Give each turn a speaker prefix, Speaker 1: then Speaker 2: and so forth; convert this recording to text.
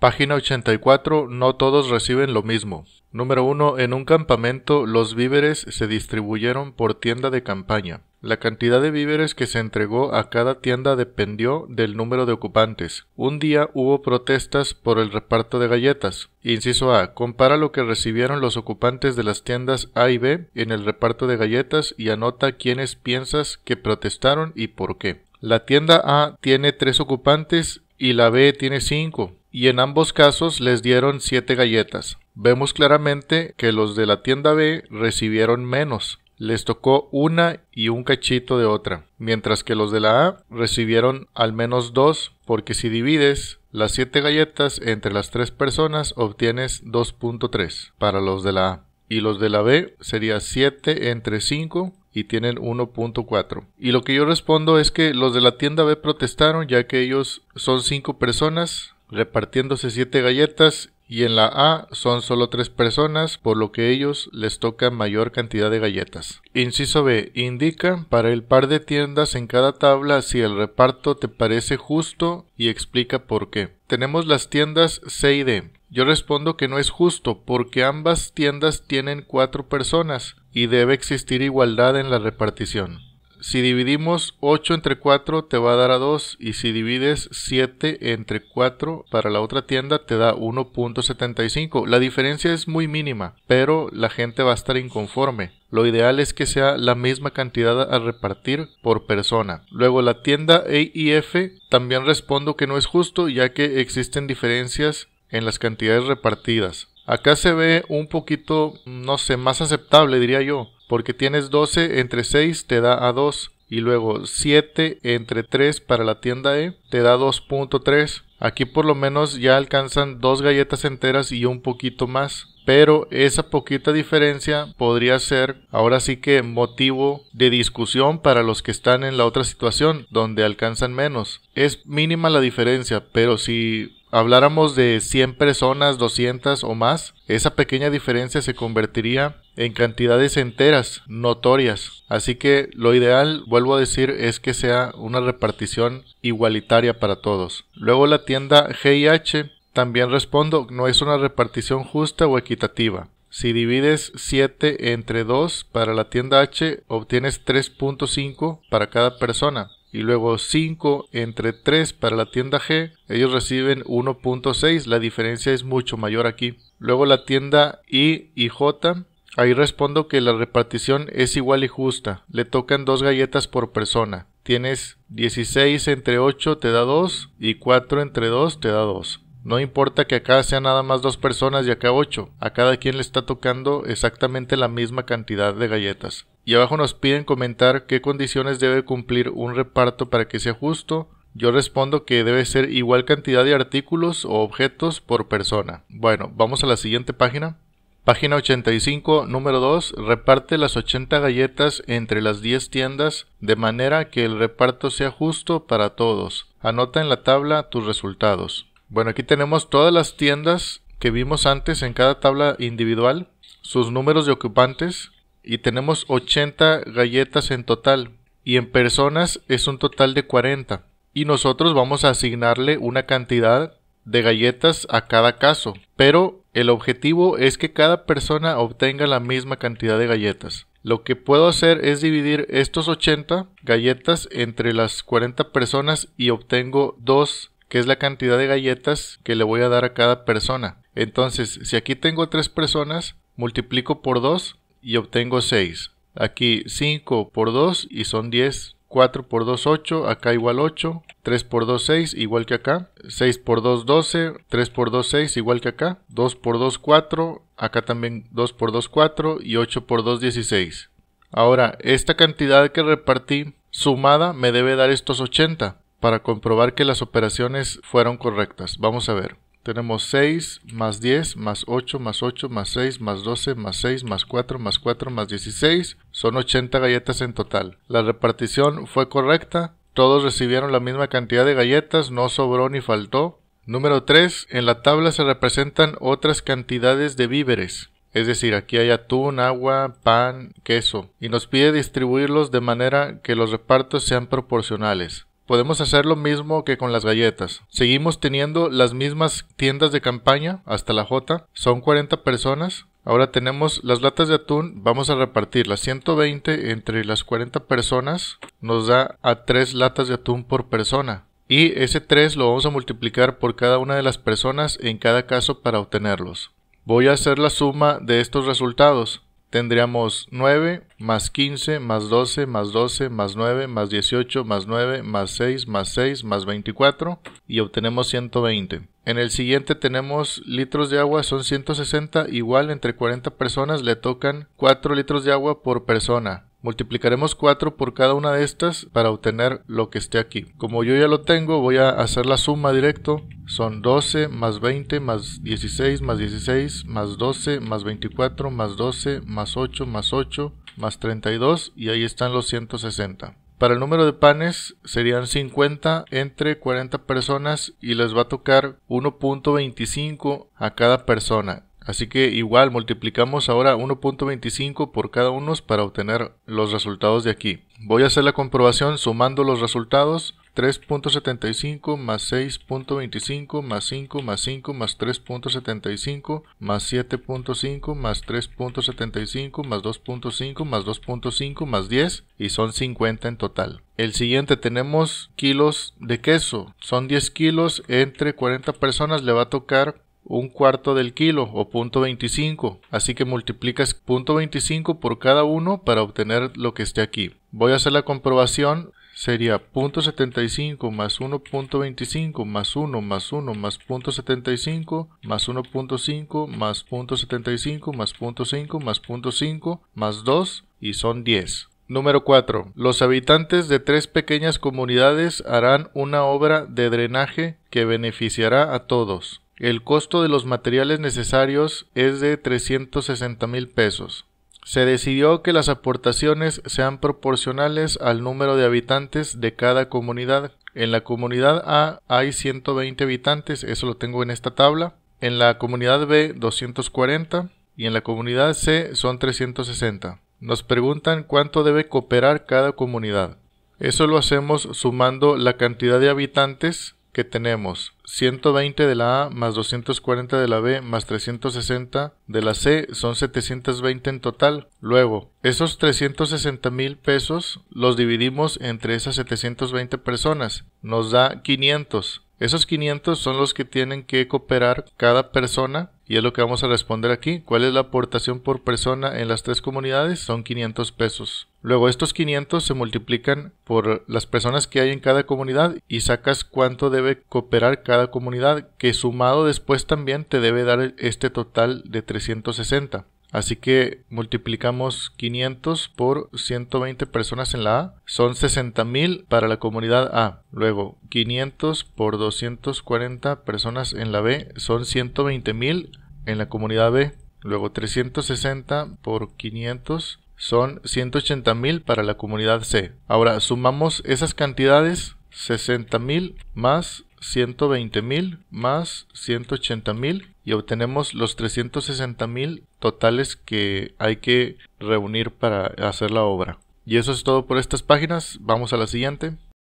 Speaker 1: Página 84. No todos reciben lo mismo. Número 1. En un campamento los víveres se distribuyeron por tienda de campaña. La cantidad de víveres que se entregó a cada tienda dependió del número de ocupantes. Un día hubo protestas por el reparto de galletas. Inciso A. Compara lo que recibieron los ocupantes de las tiendas A y B en el reparto de galletas y anota quiénes piensas que protestaron y por qué. La tienda A tiene tres ocupantes y la B tiene cinco y en ambos casos les dieron 7 galletas. Vemos claramente que los de la tienda B recibieron menos, les tocó una y un cachito de otra, mientras que los de la A recibieron al menos dos, porque si divides las 7 galletas entre las 3 personas obtienes 2.3 para los de la A, y los de la B sería 7 entre 5 y tienen 1.4. Y lo que yo respondo es que los de la tienda B protestaron ya que ellos son 5 personas repartiéndose siete galletas y en la A son solo tres personas, por lo que ellos les toca mayor cantidad de galletas. Inciso B. Indica para el par de tiendas en cada tabla si el reparto te parece justo y explica por qué. Tenemos las tiendas C y D. Yo respondo que no es justo porque ambas tiendas tienen cuatro personas y debe existir igualdad en la repartición. Si dividimos 8 entre 4 te va a dar a 2 y si divides 7 entre 4 para la otra tienda te da 1.75. La diferencia es muy mínima, pero la gente va a estar inconforme. Lo ideal es que sea la misma cantidad a repartir por persona. Luego la tienda y F también respondo que no es justo ya que existen diferencias en las cantidades repartidas. Acá se ve un poquito, no sé, más aceptable diría yo porque tienes 12 entre 6 te da a 2 y luego 7 entre 3 para la tienda E te da 2.3. Aquí por lo menos ya alcanzan dos galletas enteras y un poquito más. Pero esa poquita diferencia podría ser ahora sí que motivo de discusión para los que están en la otra situación donde alcanzan menos. Es mínima la diferencia, pero si habláramos de 100 personas, 200 o más, esa pequeña diferencia se convertiría en cantidades enteras, notorias. Así que lo ideal, vuelvo a decir, es que sea una repartición igualitaria para todos. Luego la tienda H, también respondo, no es una repartición justa o equitativa. Si divides 7 entre 2 para la tienda H, obtienes 3.5 para cada persona y luego 5 entre 3 para la tienda G, ellos reciben 1.6, la diferencia es mucho mayor aquí. Luego la tienda I y J, ahí respondo que la repartición es igual y justa, le tocan 2 galletas por persona. Tienes 16 entre 8 te da 2 y 4 entre 2 te da 2. No importa que acá sean nada más 2 personas y acá 8, a cada quien le está tocando exactamente la misma cantidad de galletas. Y abajo nos piden comentar qué condiciones debe cumplir un reparto para que sea justo. Yo respondo que debe ser igual cantidad de artículos o objetos por persona. Bueno, vamos a la siguiente página. Página 85, número 2. Reparte las 80 galletas entre las 10 tiendas de manera que el reparto sea justo para todos. Anota en la tabla tus resultados. Bueno, aquí tenemos todas las tiendas que vimos antes en cada tabla individual, sus números de ocupantes, y tenemos 80 galletas en total y en personas es un total de 40 y nosotros vamos a asignarle una cantidad de galletas a cada caso, pero el objetivo es que cada persona obtenga la misma cantidad de galletas. Lo que puedo hacer es dividir estos 80 galletas entre las 40 personas y obtengo 2, que es la cantidad de galletas que le voy a dar a cada persona. Entonces, si aquí tengo 3 personas, multiplico por 2 y obtengo 6. Aquí 5 por 2 y son 10. 4 por 2, 8. Acá igual 8. 3 por 2, 6. Igual que acá. 6 por 2, 12. 3 por 2, 6. Igual que acá. 2 por 2, 4. Acá también 2 por 2, 4. Y 8 por 2, 16. Ahora, esta cantidad que repartí sumada me debe dar estos 80 para comprobar que las operaciones fueron correctas. Vamos a ver. Tenemos 6 más 10 más 8 más 8 más 6 más 12 más 6 más 4 más 4 más 16. Son 80 galletas en total. La repartición fue correcta. Todos recibieron la misma cantidad de galletas, no sobró ni faltó. Número 3. En la tabla se representan otras cantidades de víveres. Es decir, aquí hay atún, agua, pan, queso. Y nos pide distribuirlos de manera que los repartos sean proporcionales. Podemos hacer lo mismo que con las galletas. Seguimos teniendo las mismas tiendas de campaña hasta la J. Son 40 personas. Ahora tenemos las latas de atún, vamos a repartirlas 120 entre las 40 personas, nos da a 3 latas de atún por persona. Y ese 3 lo vamos a multiplicar por cada una de las personas en cada caso para obtenerlos. Voy a hacer la suma de estos resultados tendríamos 9 más 15 más 12 más 12 más 9 más 18 más 9 más 6 más 6 más 24 y obtenemos 120. En el siguiente tenemos litros de agua, son 160, igual entre 40 personas le tocan 4 litros de agua por persona. Multiplicaremos 4 por cada una de estas para obtener lo que esté aquí. Como yo ya lo tengo, voy a hacer la suma directo. Son 12 más 20 más 16 más 16 más 12 más 24 más 12 más 8 más 8 más 32 y ahí están los 160. Para el número de panes serían 50 entre 40 personas y les va a tocar 1.25 a cada persona. Así que igual multiplicamos ahora 1.25 por cada uno para obtener los resultados de aquí. Voy a hacer la comprobación sumando los resultados. 3.75 más 6.25 más 5 más 5 más 3.75 más 7.5 más 3.75 más 2.5 más 2.5 más 10 y son 50 en total. El siguiente tenemos kilos de queso. Son 10 kilos entre 40 personas le va a tocar un cuarto del kilo o punto 25, así que multiplicas punto 25 por cada uno para obtener lo que esté aquí. Voy a hacer la comprobación, sería punto 75 más 1.25 más 1 más 1 más punto 75 más 1.5 más punto 75 más punto 5 más punto 5 más 2 y son 10. Número 4. Los habitantes de tres pequeñas comunidades harán una obra de drenaje que beneficiará a todos. El costo de los materiales necesarios es de 360 mil pesos. Se decidió que las aportaciones sean proporcionales al número de habitantes de cada comunidad. En la comunidad A hay 120 habitantes, eso lo tengo en esta tabla. En la comunidad B 240 y en la comunidad C son 360. Nos preguntan cuánto debe cooperar cada comunidad. Eso lo hacemos sumando la cantidad de habitantes que tenemos 120 de la A más 240 de la B más 360 de la C son 720 en total. Luego, esos 360 mil pesos los dividimos entre esas 720 personas. Nos da 500. Esos 500 son los que tienen que cooperar cada persona y es lo que vamos a responder aquí. ¿Cuál es la aportación por persona en las tres comunidades? Son 500 pesos. Luego estos 500 se multiplican por las personas que hay en cada comunidad y sacas cuánto debe cooperar cada comunidad, que sumado después también te debe dar este total de 360. Así que multiplicamos 500 por 120 personas en la A. Son 60.000 para la comunidad A. Luego 500 por 240 personas en la B. Son 120.000 en la comunidad B. Luego 360 por 500 son 180.000 para la comunidad C. Ahora sumamos esas cantidades. 60.000 más 120.000 más 180.000 y obtenemos los 360 mil totales que hay que reunir para hacer la obra. Y eso es todo por estas páginas, vamos a la siguiente.